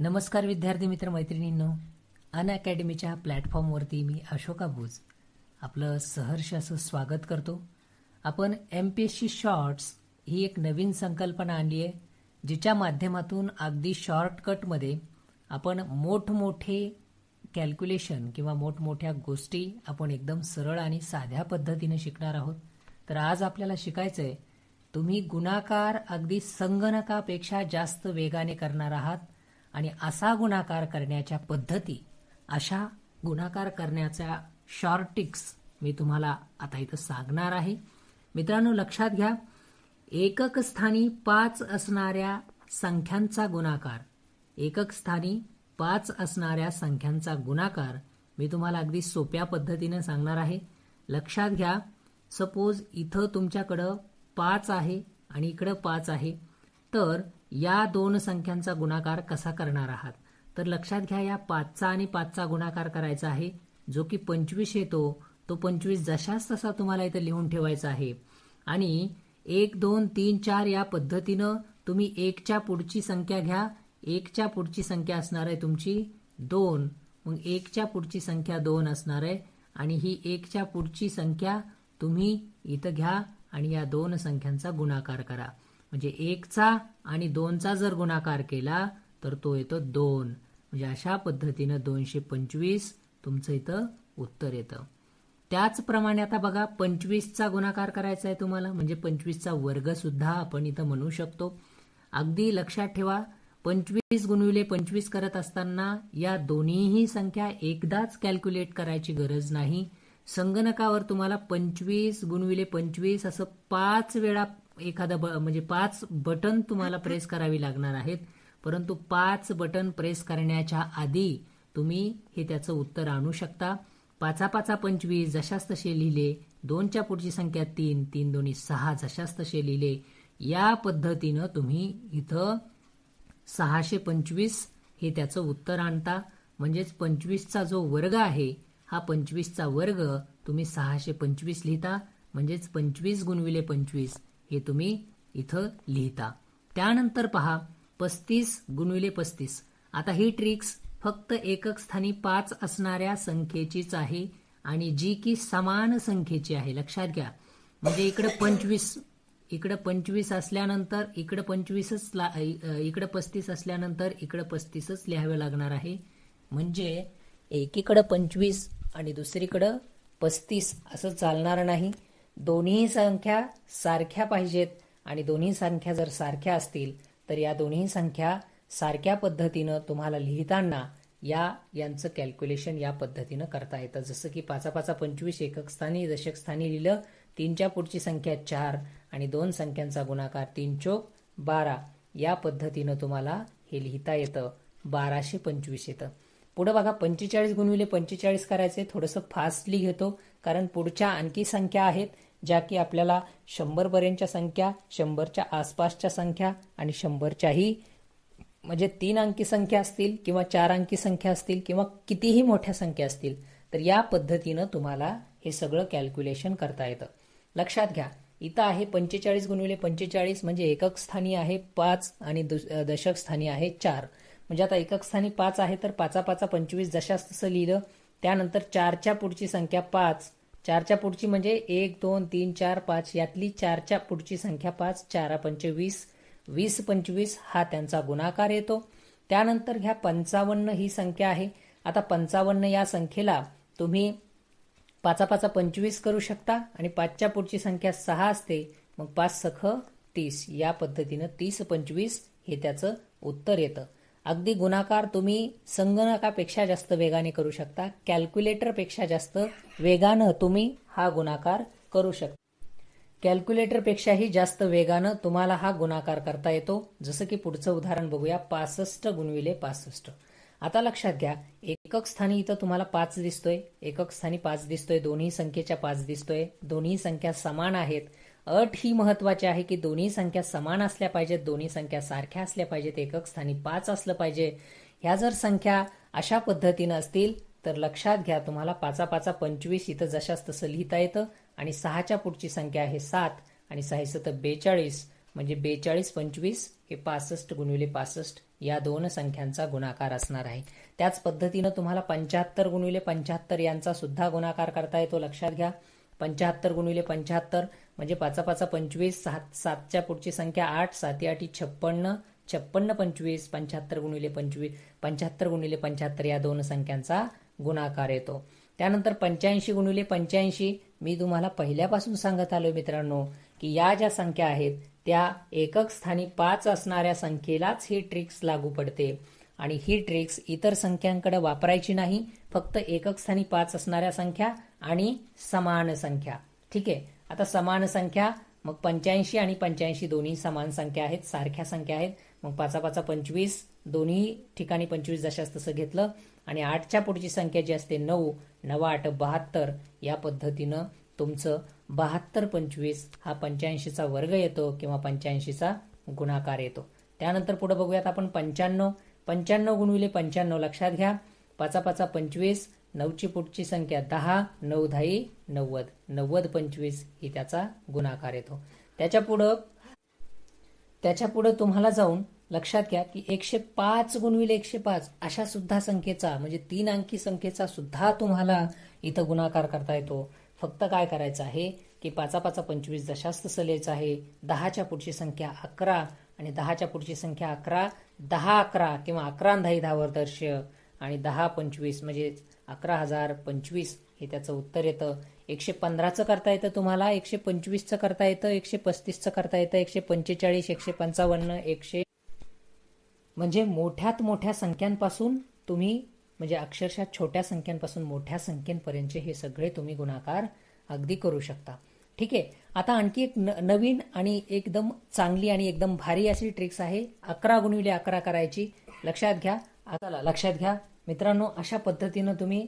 नमस्कार विद्यार्थी मित्र मैत्रिणींनो अन अकॅडमीच्या प्लॅटफॉर्मवरती मी अशोका बुज आपलं सहर्ष असं स्वागत करतो आपण M P S C shorts ही एक नवीन संकल्पना आणली आहे जिच्या माध्यमातून अगदी शॉर्टकटमध्ये आपण मोठमोठे कॅल्क्युलेशन किंवा मोठमोठ्या गोष्टी आपण एकदम सरळ आणि साध्या पद्धतीने शिकणार आहोत तर आज आपल्याला शिकायचं आहे तुम्ही गुणाकार अगदी संगणकापेक्षा जास्त वेगाने करणार आहात आणि असा गुणाकार करण्याच्या पद्धती अशा गुणाकार करण्याच्या टिक्स मी तुम्हाला आता इथं सांगणार आहे मित्रांनो लक्षात घ्या एकक स्थानी पाच असणाऱ्या संख्यांचा गुणाकार एकक स्थानी पाच असणाऱ्या संख्यांचा गुणाकार मी तुम्हाला अगदी सोप्या पद्धतीने सांगणार आहे लक्षात घ्या सपोज इथं तुमच्याकडं पाच आहे आणि इकडं पाच आहे तर या दोन संख्यांचा गुणाकार कसा करणार आहात तर लक्षात घ्या या पाचचा आणि पाचचा गुणाकार करायचा आहे जो की पंचवीस येतो तो पंचवीस जशाच तसा तुम्हाला इथं लिहून ठेवायचा आहे आणि एक दोन तीन चार या पद्धतीनं तुम्ही एकच्या पुढची संख्या घ्या एकच्या पुढची संख्या असणार आहे तुमची दोन मग एकच्या पुढची संख्या दोन असणार आहे आणि ही एकच्या पुढची संख्या तुम्ही इथं घ्या आणि या दोन संख्यांचा गुणाकार करा म्हणजे एकचा आणि दोनचा जर गुणाकार केला तर तो येतो दोन म्हणजे अशा पद्धतीनं दोनशे पंचवीस तुमचं इथं उत्तर येतं त्याचप्रमाणे आता बघा पंचवीसचा गुणाकार करायचा आहे तुम्हाला म्हणजे पंचवीसचा वर्ग सुद्धा आपण इथं म्हणू शकतो अगदी लक्षात ठेवा पंचवीस गुणविले पंचवीस करत असताना या दोन्हीही संख्या एकदाच कॅल्क्युलेट करायची गरज नाही संगणकावर तुम्हाला पंचवीस गुणविले पंचवीस असं पाच वेळा एखादा ब म्हणजे पाच बटन तुम्हाला प्रेस करावी लागणार आहेत परंतु पाच बटन प्रेस करण्याच्या आधी तुम्ही हे त्याचं उत्तर आणू शकता पाचा पाचा पंचवीस जशाच तसे लिहिले दोनच्या पुढची संख्या तीन तीन दोन्ही सहा जशाच तसे लिहिले या पद्धतीनं तुम्ही इथं सहाशे पंचवीस हे त्याचं उत्तर आणता म्हणजेच पंचवीसचा जो वर्ग आहे हा पंचवीसचा वर्ग तुम्ही सहाशे पंचवीस लिहिता म्हणजेच पंचवीस गुणविले पंचवीस हे तुम्ही इथं लिहिता त्यानंतर पहा पस्तीस गुणविले पस्तीस आता ही ट्रिक्स फक्त एकक स्थानी पाच असणाऱ्या संख्येचीच आहे आणि जी की समान संख्येची आहे लक्षात घ्या म्हणजे इकडं पंचवीस इकडं पंचवीस असल्यानंतर इकडे पंचवीसच ला इकडं पस्तीस असल्यानंतर इकडं पस्तीसच लिहावे लागणार आहे म्हणजे एकीकडं पंचवीस आणि दुसरीकडं पस्तीस असं चालणार नाही दोन्ही संख्या सारख्या पाहिजेत आणि दोन्ही संख्या जर सारख्या असतील तर या दोन्ही संख्या सारख्या पद्धतीनं तुम्हाला लिहिताना या यांचं कॅल्क्युलेशन या पद्धतीनं करता येतं जसं की पाचा पाचा पंचवीस एकक स्थानी दशक स्थानी लिहिलं तीनच्या पुढची संख्या चार आणि दोन संख्यांचा गुणाकार तीन चोक बारा या पद्धतीनं तुम्हाला हे लिहिता येतं बाराशे पंचवीस येतं पुढं बघा पंचेचाळीस गुणविले पंचेचाळीस करायचे थोडंसं फास्टली घेतो कारण पुढच्या आणखी संख्या आहेत ज्या की आपल्याला शंभरपर्यंतच्या संख्या शंभरच्या आसपासच्या संख्या आणि शंभरच्याही म्हणजे तीन अंकी संख्या असतील किंवा चार अंकी संख्या असतील किंवा कितीही मोठ्या संख्या असतील तर या पद्धतीनं तुम्हाला हे सगळं कॅल्क्युलेशन करता येतं लक्षात घ्या इथं आहे पंचेचाळीस गुणिले पंचेचाळीस म्हणजे एकक स्थानी आहे पाच आणि दशक स्थानी आहे चार म्हणजे आता एकक स्थानी पाच आहे तर पाचा पाचा पंचवीस जशास तसं लिहिलं त्यानंतर चारच्या पुढची संख्या पाच चारच्या पुढची म्हणजे एक दोन तीन चार पाच यातली चारच्या पुढची संख्या पाच चार पंचवीस वीस पंचवीस हा त्यांचा गुणाकार येतो त्यानंतर घ्या पंचावन्न ही संख्या आहे आता पंचावन्न या संख्येला तुम्ही पाचा पाचा पंचवीस करू शकता आणि पाचच्या पुढची संख्या सहा असते मग पाच सख तीस या पद्धतीनं तीस पंचवीस हे त्याचं उत्तर येतं अगदी गुणाकार तुम्ही संगणकापेक्षा जास्त वेगाने करू शकता कॅल्क्युलेटरपेक्षा जास्त वेगानं तुम्ही हा गुणाकार करू शकता कॅल्क्युलेटरपेक्षाही जास्त वेगानं तुम्हाला हा गुणाकार करता येतो जसं की पुढचं उदाहरण बघूया पासष्ट गुणविले पासष्ट आता लक्षात घ्या एकक स्थानी इथं तुम्हाला पाच दिसतोय एकक स्थानी पाच दिसतोय दोन्ही संख्येच्या पाच दिसतोय दोन्ही संख्या समान आहेत अट ही महत्वाची आहे की दोन्ही संख्या समान असल्या पाहिजेत दोन्ही संख्या सारख्या असल्या पाहिजेत एकक स्थानी पाच असलं पाहिजे ह्या जर संख्या अशा पद्धतीनं असतील तर लक्षात घ्या तुम्हाला पाचा पाचा पंचवीस इथं जशाच तसं लिहिता येतं आणि सहाच्या पुढची संख्या आहे सात आणि तर बेचाळीस म्हणजे बेचाळीस पंचवीस हे पासष्ट गुणविले पासष्ट या दोन संख्यांचा गुणाकार असणार आहे त्याच पद्धतीनं तुम्हाला पंच्याहत्तर गुणविले पंच्याहत्तर यांचा सुद्धा गुणाकार करता येतो लक्षात घ्या पंचाहत्तर गुणिले पंच्याहत्तर म्हणजे पाचा पाचा पंचवीस सात सातच्या पुढची संख्या आठ साती आठी छप्पन्न छप्पन्न पंचवीस पंच्याहत्तर गुणिले पंचवीस पंच्याहत्तर गुणिले पंच्याहत्तर या दोन संख्यांचा गुणाकार येतो त्यानंतर पंच्याऐंशी गुणिले पंच्याऐंशी मी तुम्हाला पहिल्यापासून सांगत आलो मित्रांनो की या ज्या संख्या आहेत त्या एकक स्थानी पाच असणाऱ्या संख्येलाच ही ट्रिक्स लागू पडते आणि ही ट्रिक्स इतर संख्यांकडे वापरायची नाही फक्त एकक स्थानी पाच असणाऱ्या संख्या आणि समान संख्या ठीक आहे आता समान संख्या मग पंच्याऐंशी आणि पंच्याऐंशी दोन्ही समान संख्या आहेत सारख्या संख्या आहेत मग पाचा पाचा पंचवीस दोन्ही ठिकाणी पंचवीस जशास तसं घेतलं आणि आठच्या पुढची संख्या जी असते नऊ नवा आठ बहात्तर या पद्धतीनं तुमचं बहात्तर पंचवीस हा पंच्याऐंशीचा वर्ग येतो किंवा पंच्याऐंशीचा गुणाकार येतो त्यानंतर पुढे बघूयात आपण पंच्याण्णव पंच्याण्णव गुणविले पंच्याण्णव लक्षात घ्या पाचा पाचा पंचवीस नऊची पुढची संख्या दहा नऊ धाई नव्वद नव्वद पंचवीस ही त्याचा गुणाकार येतो त्याच्या पुढं त्याच्या पुढं तुम्हाला जाऊन लक्षात घ्या की एकशे पाच गुणविले एकशे पाच अशा सुद्धा संख्येचा म्हणजे तीन अंकी संख्येचा सुद्धा तुम्हाला इथं गुणाकार करता येतो फक्त काय करायचं आहे की पाचा पाचा पंचवीस दशास्त सलेच आहे दहाच्या पुढची संख्या अकरा आणि दहाच्या पुढची संख्या अकरा दहा अकरा किंवा अकरा धाई दर्श आणि दहा पंचवीस म्हणजेच अकरा हजार पंचवीस हे त्याचं उत्तर येतं एकशे पंधराचं करता येतं तुम्हाला एकशे पंचवीसचं करता येतं एकशे पस्तीसचं करता येतं एकशे पंचेचाळीस एकशे पंचावन्न एकशे म्हणजे मोठ्यात मोठ्या संख्यांपासून तुम्ही म्हणजे अक्षरशः छोट्या संख्यांपासून मोठ्या संख्येपर्यंतचे हे सगळे तुम्ही गुणाकार अगदी करू शकता ठीक आहे आता आणखी एक न नवीन आणि एकदम चांगली आणि एकदम भारी अशी ट्रिक्स आहे अकरा गुणिले अकरा करायची लक्षात घ्या आता लक्षात घ्या मित्रांनो अशा पद्धतीनं तुम्ही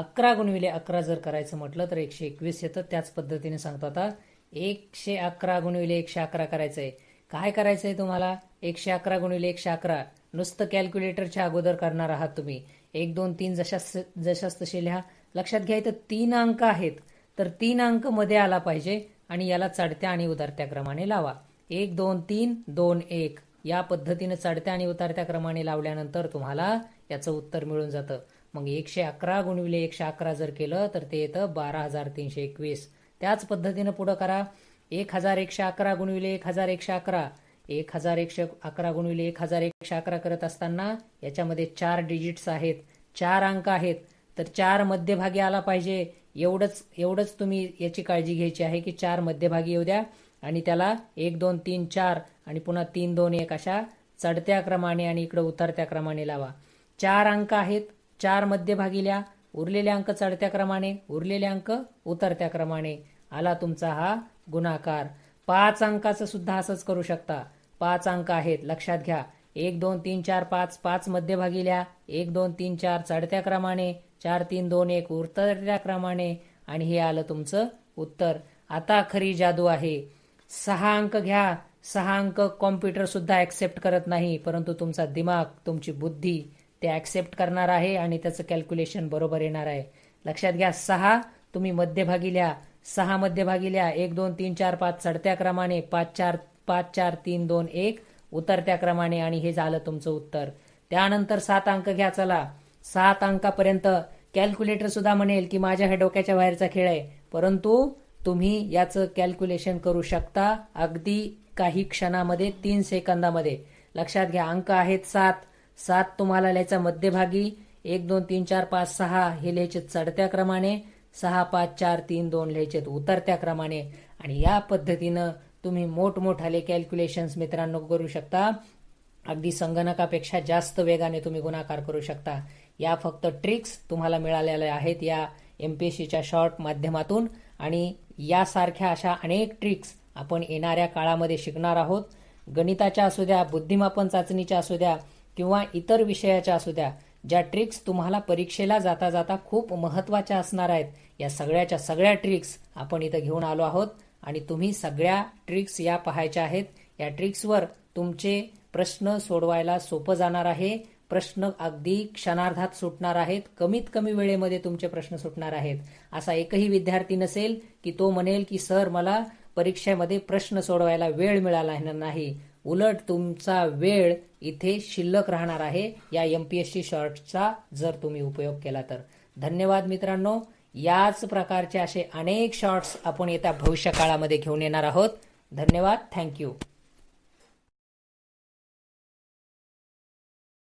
अकरा गुणविले अकरा जर करायचं म्हटलं तर एकशे एकवीस येतं त्याच पद्धतीने सांगतो आता एकशे अकरा गुणविले एकशे अकरा करायचं आहे काय करायचं आहे तुम्हाला एकशे अकरा गुणविले एकशे अकरा नुसतं कॅल्क्युलेटरच्या अगोदर करणार आहात तुम्ही एक दोन तीन जशास जशास तसे लिहा लक्षात घ्या इथं तीन अंक आहेत तर तीन अंक मध्ये आला पाहिजे आणि याला चढत्या आणि उतरत्या क्रमाने लावा एक दोन तीन दोन एक या पद्धतीनं चढत्या आणि उतारत्या क्रमाने लावल्यानंतर तुम्हाला याचं उत्तर मिळून जातं मग एकशे अकरा गुणविले एकशे अकरा जर केलं तर ते येतं बारा हजार तीनशे एकवीस त्याच पद्धतीनं पुढं करा एक हजार एकशे अकरा गुणविले एक हजार एकशे अकरा एक हजार एकशे अकरा गुणविले एक हजार एकशे अकरा करत असताना याच्यामध्ये चार डिजिट्स आहेत चार अंक आहेत तर चार मध्यभागी आला पाहिजे एवढंच एवढंच तुम्ही याची काळजी घ्यायची आहे की चार मध्यभागी येऊ द्या आणि त्याला एक दोन तीन चार आणि पुन्हा तीन दोन एक अशा चढत्या क्रमाने आणि इकडे उतरत्या क्रमाने लावा चार अंक आहेत चार मध्यभागील्या भागिल्या उरलेले अंक चढत्या क्रमाने उरलेले अंक उतरत्या क्रमाने आला तुमचा हा गुणाकार पाच अंकाचं सुद्धा असंच करू शकता पाच अंक आहेत लक्षात घ्या एक दोन तीन चार पाच पाच मध्यभागील्या एक दोन तीन चार चढत्या क्रमाने चार तीन दोन एक उतरत्या क्रमाने आणि हे आलं तुमचं उत्तर आता खरी जादू आहे सहा अंक घ्या सहा अंक कॉम्प्युटर सुद्धा ऍक्सेप्ट करत नाही परंतु तुमचा दिमाग तुमची बुद्धी ते ऍक्सेप्ट करणार आहे आणि त्याचं कॅल्क्युलेशन बरोबर येणार आहे लक्षात घ्या सहा तुम्ही मध्यभागी लिहा सहा मध्यभागी लिहा एक दोन तीन चार पाच चढत्या क्रमाने पाच चार पाच चार तीन दोन एक उतरत्या क्रमाने आणि हे झालं तुमचं उत्तर त्यानंतर सात अंक घ्या चला सात अंकापर्यंत कॅल्क्युलेटर सुद्धा म्हणेल की माझ्या ह्या डोक्याच्या बाहेरचा खेळ आहे परंतु तुम्ही याचं कॅल्क्युलेशन करू शकता अगदी काही क्षणामध्ये तीन सेकंदामध्ये लक्षात घ्या अंक आहेत सात सात तुम्हाला लिहायचा मध्यभागी एक दोन तीन चार पाच सहा हे लिहायचे चढत्या क्रमाने सहा पाच चार तीन दोन लिहायचे उतरत्या क्रमाने आणि या पद्धतीनं तुम्ही मोठमोठाले कॅल्क्युलेशन्स मित्रांनो करू शकता अगदी संगणकापेक्षा जास्त वेगाने तुम्ही गुणाकार करू शकता या फक्त ट्रिक्स तुम्हाला मिळालेल्या आहेत या एम शॉर्ट माध्यमातून आणि यासारख्या अशा अनेक ट्रिक्स आपण येणाऱ्या काळामध्ये शिकणार आहोत गणिताच्या असू द्या बुद्धिमापन चाचणीच्या असू द्या किंवा इतर विषयाच्या असू द्या ज्या ट्रिक्स तुम्हाला परीक्षेला जाता जाता खूप महत्त्वाच्या असणार आहेत या सगळ्याच्या सगळ्या ट्रिक्स आपण इथं घेऊन आलो आहोत आणि तुम्ही सगळ्या ट्रिक्स या पाहायच्या आहेत या ट्रिक्सवर तुमचे प्रश्न सोडवायला सोपं जाणार आहे प्रश्न अगदी क्षणार्धात सुटणार आहेत कमीत कमी वेळेमध्ये तुमचे प्रश्न सुटणार आहेत असा एकही विद्यार्थी नसेल की तो म्हणेल की सर मला परीक्षेमध्ये प्रश्न सोडवायला वेळ मिळाला नाही उलट तुमचा वेळ इथे शिल्लक राहणार आहे या एम पी एस सी शॉर्टचा जर तुम्ही उपयोग केला तर धन्यवाद मित्रांनो याच प्रकारचे असे अनेक शॉर्ट्स आपण येत्या भविष्य काळामध्ये घेऊन येणार आहोत धन्यवाद थँक्यू